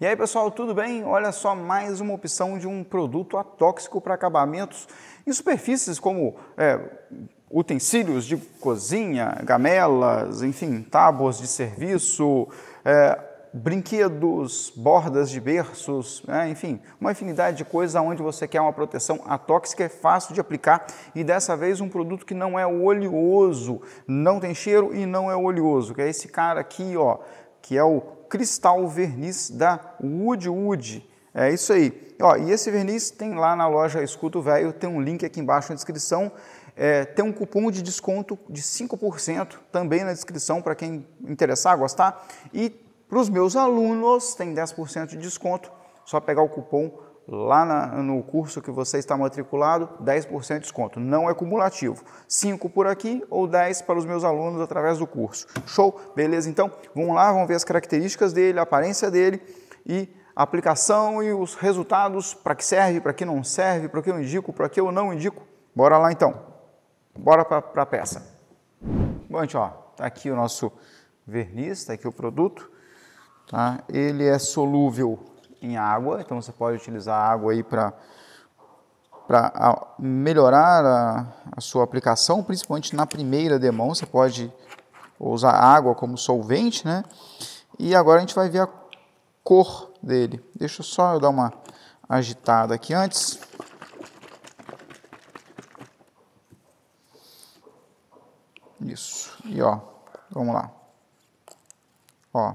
E aí, pessoal, tudo bem? Olha só mais uma opção de um produto atóxico para acabamentos em superfícies como é, utensílios de cozinha, gamelas, enfim, tábuas de serviço, é, brinquedos, bordas de berços, é, enfim, uma infinidade de coisas onde você quer uma proteção atóxica, é fácil de aplicar e dessa vez um produto que não é oleoso, não tem cheiro e não é oleoso, que é esse cara aqui, ó, que é o cristal verniz da Wood Wood. É isso aí. Ó, e esse verniz tem lá na loja Escuto Velho, tem um link aqui embaixo na descrição. É, tem um cupom de desconto de 5% também na descrição para quem interessar, gostar. E para os meus alunos tem 10% de desconto, só pegar o cupom lá na, no curso que você está matriculado, 10% de desconto. Não é cumulativo. 5 por aqui ou 10 para os meus alunos através do curso. Show? Beleza? Então, vamos lá, vamos ver as características dele, a aparência dele e a aplicação e os resultados, para que serve, para que não serve, para que eu indico, para que eu não indico. Bora lá então. Bora para a peça. Bom, gente, ó, tá aqui o nosso verniz, tá aqui o produto. Tá? Ele é solúvel em água, então você pode utilizar água aí para para melhorar a, a, sua aplicação, principalmente na primeira demão, você pode usar água como solvente, né? E agora a gente vai ver a cor dele. Deixa só eu dar uma agitada aqui antes. Isso. E ó, vamos lá. Ó.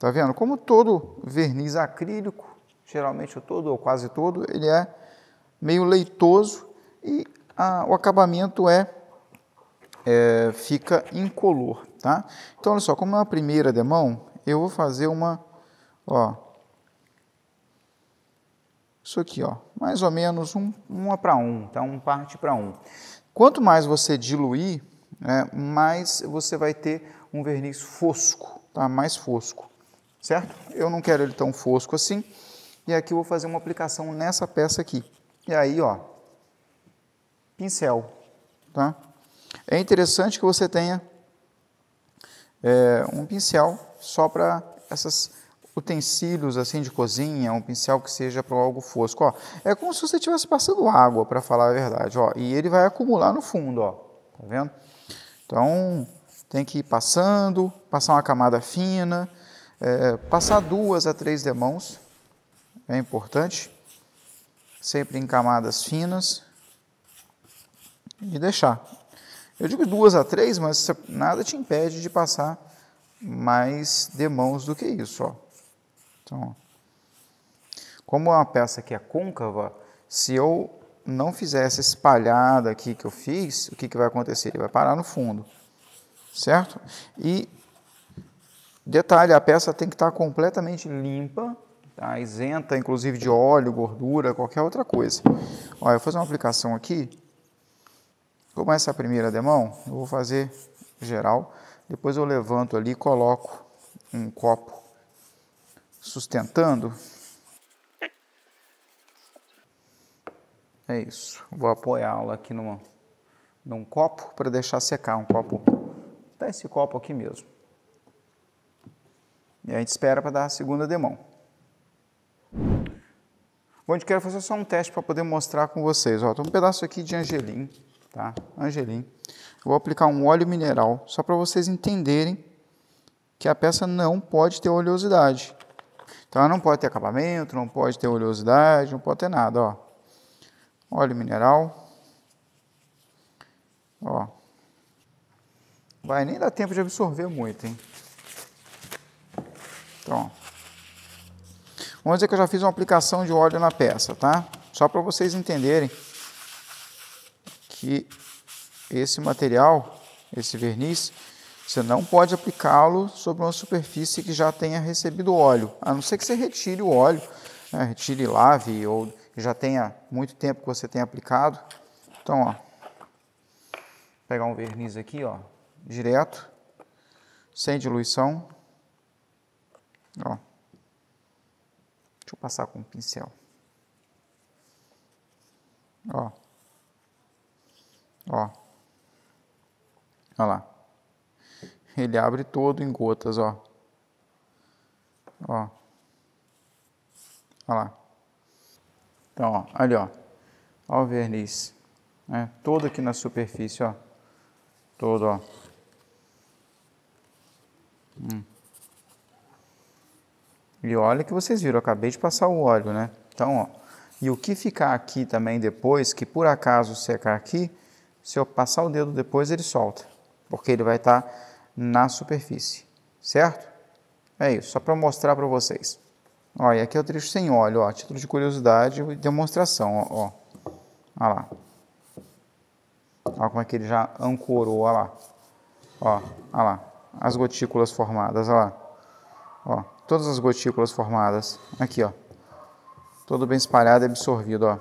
Tá vendo? Como todo verniz acrílico, geralmente o todo ou quase todo, ele é meio leitoso e a, o acabamento é, é, fica incolor, tá? Então olha só, como é uma primeira demão, eu vou fazer uma, ó, isso aqui, ó, mais ou menos um, uma para um, tá? Um parte para um. Quanto mais você diluir, né, mais você vai ter um verniz fosco, tá? Mais fosco certo? Eu não quero ele tão fosco assim. E aqui eu vou fazer uma aplicação nessa peça aqui. E aí, ó, pincel, tá? É interessante que você tenha é, um pincel só para essas utensílios assim de cozinha, um pincel que seja para algo fosco, ó. É como se você estivesse passando água, para falar a verdade, ó. E ele vai acumular no fundo, ó. Tá vendo? Então, tem que ir passando, passar uma camada fina, é, passar duas a três demãos é importante, sempre em camadas finas e deixar. Eu digo duas a três, mas nada te impede de passar mais demãos do que isso. Ó. Então, como é uma peça que é côncava, se eu não fizer essa espalhada aqui que eu fiz, o que, que vai acontecer? Ele vai parar no fundo, certo? E Detalhe, a peça tem que estar completamente limpa, tá? isenta inclusive de óleo, gordura, qualquer outra coisa. Olha, eu vou fazer uma aplicação aqui. Como essa é a primeira demão, eu vou fazer geral. Depois eu levanto ali e coloco um copo sustentando. É isso. Vou apoiá-la aqui numa, num copo para deixar secar um copo. Tá esse copo aqui mesmo. E a gente espera para dar a segunda demão. Bom, a gente quer fazer só um teste para poder mostrar com vocês. Ó, tem um pedaço aqui de angelim, tá? Angelim. vou aplicar um óleo mineral, só para vocês entenderem que a peça não pode ter oleosidade. Então ela não pode ter acabamento, não pode ter oleosidade, não pode ter nada, ó. Óleo mineral. Ó. Vai nem dar tempo de absorver muito, hein? Então, vamos dizer que eu já fiz uma aplicação de óleo na peça, tá? Só para vocês entenderem que esse material, esse verniz, você não pode aplicá-lo sobre uma superfície que já tenha recebido óleo, a não ser que você retire o óleo, né? retire lave ou já tenha muito tempo que você tenha aplicado. Então, ó, pegar um verniz aqui, ó, direto, sem diluição. Ó. Deixa eu passar com o um pincel. Ó. Ó. Olha lá. Ele abre todo em gotas, ó. Ó. Olha lá. Então, ó, ali, ó. Ó o verniz. Né? Todo aqui na superfície, ó. Todo, ó. Hum. E olha que vocês viram, eu acabei de passar o óleo, né? Então, ó. E o que ficar aqui também depois, que por acaso secar aqui, se eu passar o dedo depois, ele solta, porque ele vai estar tá na superfície, certo? É isso, só para mostrar para vocês. Ó, e aqui é o trecho sem óleo, ó, título de curiosidade e demonstração, ó. Olha lá. Olha como é que ele já ancorou, olha lá. Ó, olha lá. As gotículas formadas, olha lá. Ó, todas as gotículas formadas. Aqui, ó. Todo bem espalhado e absorvido, ó.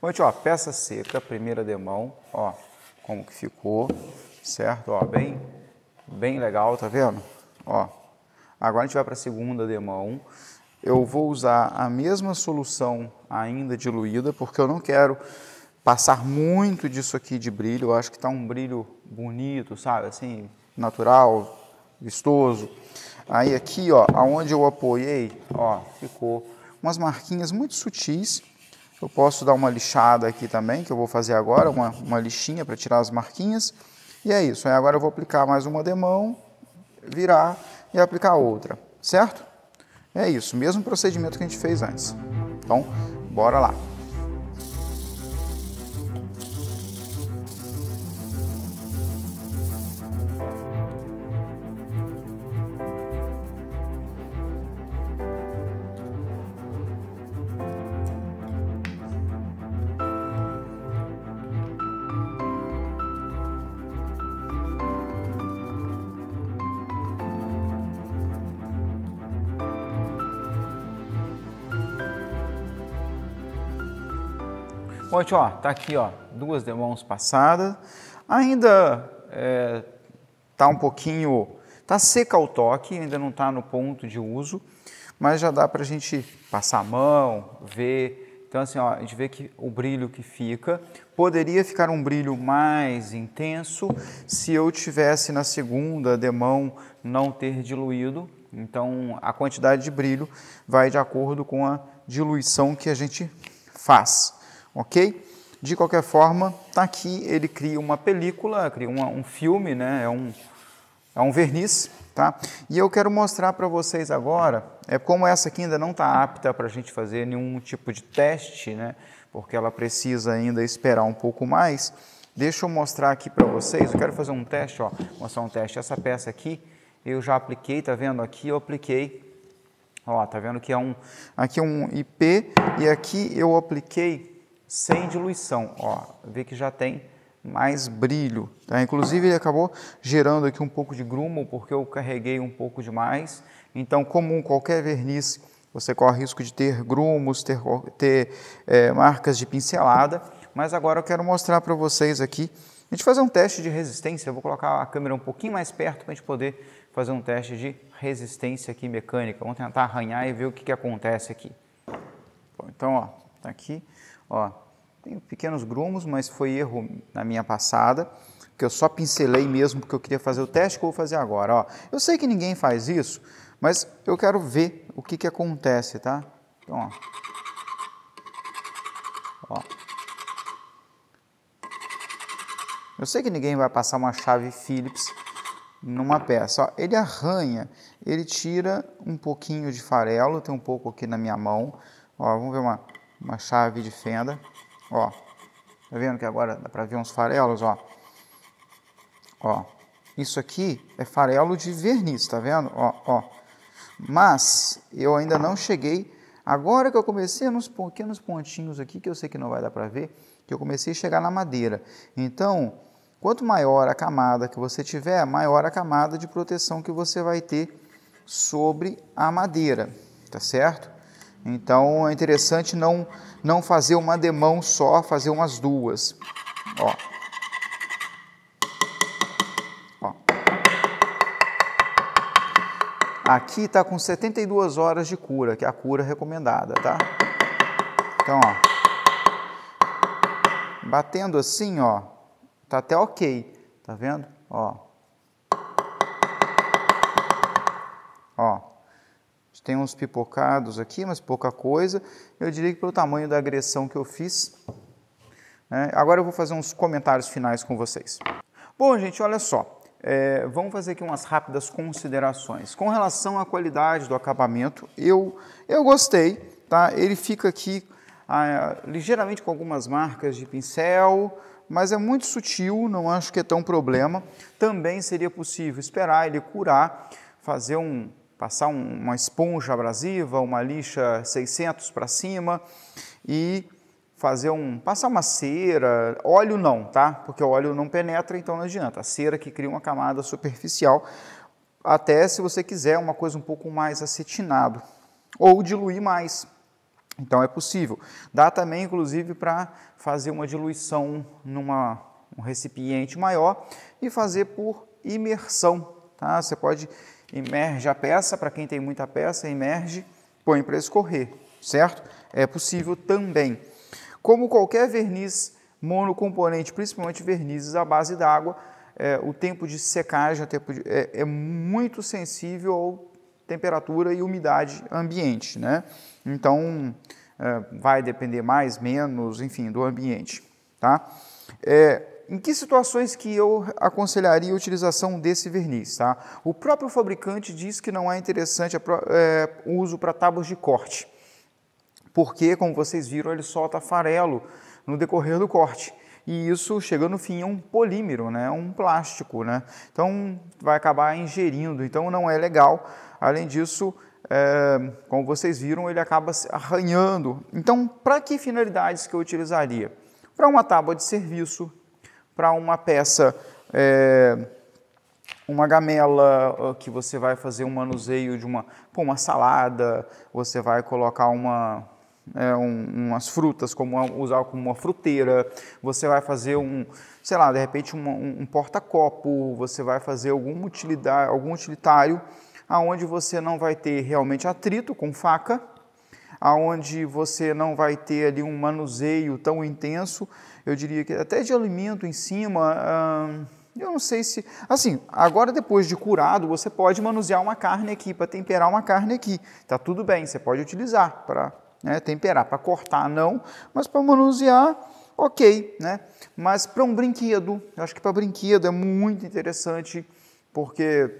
Bom, gente, ó, peça seca, primeira demão, ó, como que ficou, certo? Ó, bem, bem legal, tá vendo? Ó, agora a gente vai para a segunda demão. Eu vou usar a mesma solução ainda diluída, porque eu não quero passar muito disso aqui de brilho. Eu acho que tá um brilho bonito, sabe? Assim, natural, vistoso. Aí aqui, ó, aonde eu apoiei, ó, ficou umas marquinhas muito sutis. Eu posso dar uma lixada aqui também, que eu vou fazer agora, uma, uma lixinha para tirar as marquinhas. E é isso. Aí agora eu vou aplicar mais uma demão, virar e aplicar outra, certo? É isso, mesmo procedimento que a gente fez antes. Então, bora lá. Pote, ó, tá aqui, ó, duas demãos passadas. Ainda é, tá um pouquinho, tá seca o toque, ainda não tá no ponto de uso, mas já dá para a gente passar a mão, ver. Então assim, ó, a gente vê que o brilho que fica poderia ficar um brilho mais intenso se eu tivesse na segunda demão não ter diluído. Então a quantidade de brilho vai de acordo com a diluição que a gente faz ok? De qualquer forma, tá aqui, ele cria uma película, cria uma, um filme, né? É um, é um verniz, tá? E eu quero mostrar para vocês agora, é como essa aqui ainda não está apta para a gente fazer nenhum tipo de teste, né? Porque ela precisa ainda esperar um pouco mais. Deixa eu mostrar aqui para vocês, eu quero fazer um teste, ó, mostrar um teste. Essa peça aqui, eu já apliquei, tá vendo aqui, eu apliquei, ó, tá vendo que é um, aqui é um IP e aqui eu apliquei sem diluição. Ó, vê que já tem mais brilho. Tá? Inclusive ele acabou gerando aqui um pouco de grumo porque eu carreguei um pouco demais. Então, como qualquer verniz, você corre risco de ter grumos, ter, ter é, marcas de pincelada. Mas agora eu quero mostrar para vocês aqui. A gente fazer um teste de resistência. Eu vou colocar a câmera um pouquinho mais perto para a gente poder fazer um teste de resistência aqui mecânica. Vamos tentar arranhar e ver o que, que acontece aqui. Bom, então, ó, tá aqui, ó, tem pequenos grumos, mas foi erro na minha passada, que eu só pincelei mesmo porque eu queria fazer o teste que eu vou fazer agora. Ó, eu sei que ninguém faz isso, mas eu quero ver o que, que acontece, tá? Então, ó. ó. Eu sei que ninguém vai passar uma chave Phillips numa peça. Ó, ele arranha, ele tira um pouquinho de farelo, tem um pouco aqui na minha mão. Ó, vamos ver uma, uma chave de fenda. Ó, tá vendo que agora dá para ver uns farelos, ó. Ó, isso aqui é farelo de verniz, tá vendo? Ó, ó. Mas eu ainda não cheguei. Agora que eu comecei nos pequenos pontinhos aqui, que eu sei que não vai dar para ver, que eu comecei a chegar na madeira. Então, quanto maior a camada que você tiver, maior a camada de proteção que você vai ter sobre a madeira, tá certo? Então é interessante não, não fazer uma demão só, fazer umas duas. Ó. Ó. Aqui está com 72 horas de cura, que é a cura recomendada, tá? Então, ó. Batendo assim, ó, tá até ok, tá vendo? Ó, tem uns pipocados aqui, mas pouca coisa. Eu diria que pelo tamanho da agressão que eu fiz. Né? Agora eu vou fazer uns comentários finais com vocês. Bom, gente, olha só. É, vamos fazer aqui umas rápidas considerações. Com relação à qualidade do acabamento, eu, eu gostei, tá? Ele fica aqui ah, ligeiramente com algumas marcas de pincel, mas é muito sutil, não acho que é tão problema. Também seria possível esperar ele curar, fazer um, passar um, uma esponja abrasiva, uma lixa 600 para cima e fazer um passar uma cera, óleo não, tá? Porque o óleo não penetra, então não adianta. A cera que cria uma camada superficial, até se você quiser uma coisa um pouco mais acetinado ou diluir mais. Então é possível. Dá também inclusive para fazer uma diluição numa um recipiente maior e fazer por imersão, tá? Você pode Emerge a peça, para quem tem muita peça, emerge, põe para escorrer, certo? É possível também. Como qualquer verniz monocomponente, principalmente vernizes à base d'água, é, o tempo de secagem tempo de, é, é, muito sensível à temperatura e umidade ambiente, né? Então, é, vai depender mais, menos, enfim, do ambiente, tá? É, em que situações que eu aconselharia a utilização desse verniz? Tá? O próprio fabricante diz que não é interessante é, o uso para tábuas de corte, porque, como vocês viram, ele solta farelo no decorrer do corte. E isso, chegando no fim, é um polímero, né? um plástico. Né? Então, vai acabar ingerindo, então não é legal. Além disso, é, como vocês viram, ele acaba se arranhando. Então, para que finalidades que eu utilizaria? Para uma tábua de serviço, para uma peça, é, uma gamela que você vai fazer um manuseio de uma, pô, uma salada, você vai colocar uma, é, um, umas frutas, como usar como uma fruteira, você vai fazer um, sei lá, de repente um, um, um porta-copo, você vai fazer algum, utilidade, algum utilitário aonde você não vai ter realmente atrito com faca, aonde você não vai ter ali um manuseio tão intenso, eu diria que até de alimento em cima. eu não sei se. Assim, agora depois de curado, você pode manusear uma carne aqui, para temperar uma carne aqui. Tá tudo bem, você pode utilizar para né, temperar. Para cortar, não, mas para manusear, ok. Né? Mas para um brinquedo, eu acho que para brinquedo é muito interessante, porque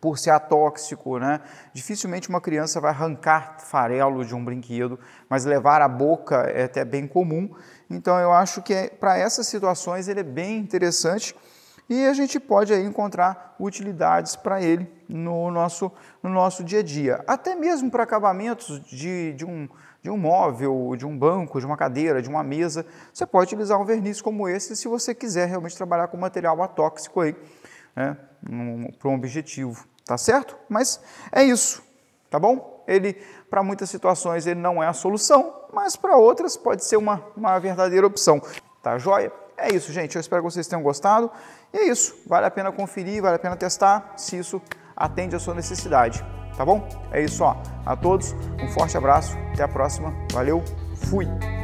por ser atóxico, né? Dificilmente uma criança vai arrancar farelo de um brinquedo, mas levar à boca é até bem comum. Então eu acho que é, para essas situações ele é bem interessante e a gente pode aí encontrar utilidades para ele no nosso, no nosso dia a dia. Até mesmo para acabamentos de, de, um, de um móvel, de um banco, de uma cadeira, de uma mesa, você pode utilizar um verniz como esse se você quiser realmente trabalhar com material atóxico aí né, para um objetivo, tá certo? Mas é isso, tá bom? Ele, para muitas situações, ele não é a solução, mas para outras pode ser uma, uma verdadeira opção, tá joia? É isso, gente. Eu espero que vocês tenham gostado. E é isso. Vale a pena conferir, vale a pena testar se isso atende à sua necessidade. Tá bom? É isso, ó. A todos, um forte abraço. Até a próxima. Valeu. Fui.